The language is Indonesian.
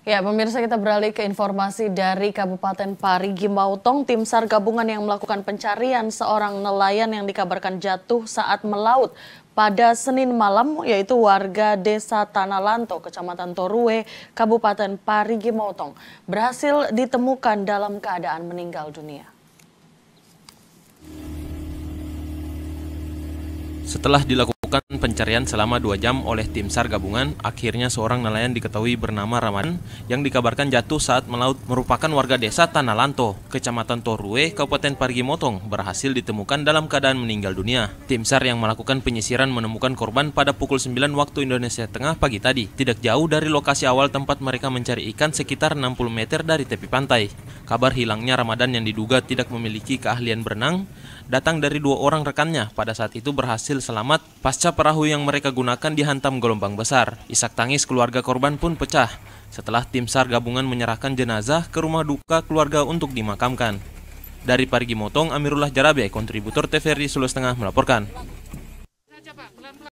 Ya, pemirsa kita beralih ke informasi dari Kabupaten Parigi Mautong, tim SAR gabungan yang melakukan pencarian seorang nelayan yang dikabarkan jatuh saat melaut pada Senin malam yaitu warga Desa Tanah Lanto, Kecamatan Torue, Kabupaten Parigi Mautong, berhasil ditemukan dalam keadaan meninggal dunia. Setelah dilakukan dilakukan pencarian selama dua jam oleh tim SAR gabungan, akhirnya seorang nelayan diketahui bernama Ramadan yang dikabarkan jatuh saat melaut merupakan warga desa Tanah Lanto, Kecamatan Torue, Kabupaten Parigi Motong, berhasil ditemukan dalam keadaan meninggal dunia. Tim SAR yang melakukan penyisiran menemukan korban pada pukul 9 waktu Indonesia Tengah pagi tadi, tidak jauh dari lokasi awal tempat mereka mencari ikan sekitar 60 meter dari tepi pantai. Kabar hilangnya Ramadan yang diduga tidak memiliki keahlian berenang datang dari dua orang rekannya pada saat itu berhasil selamat pas Pasca perahu yang mereka gunakan dihantam gelombang besar, isak tangis keluarga korban pun pecah setelah tim SAR gabungan menyerahkan jenazah ke rumah duka keluarga untuk dimakamkan. Dari Parigi Motong, Amirullah Jarabe, kontributor TVRI Sulawesi Tengah melaporkan.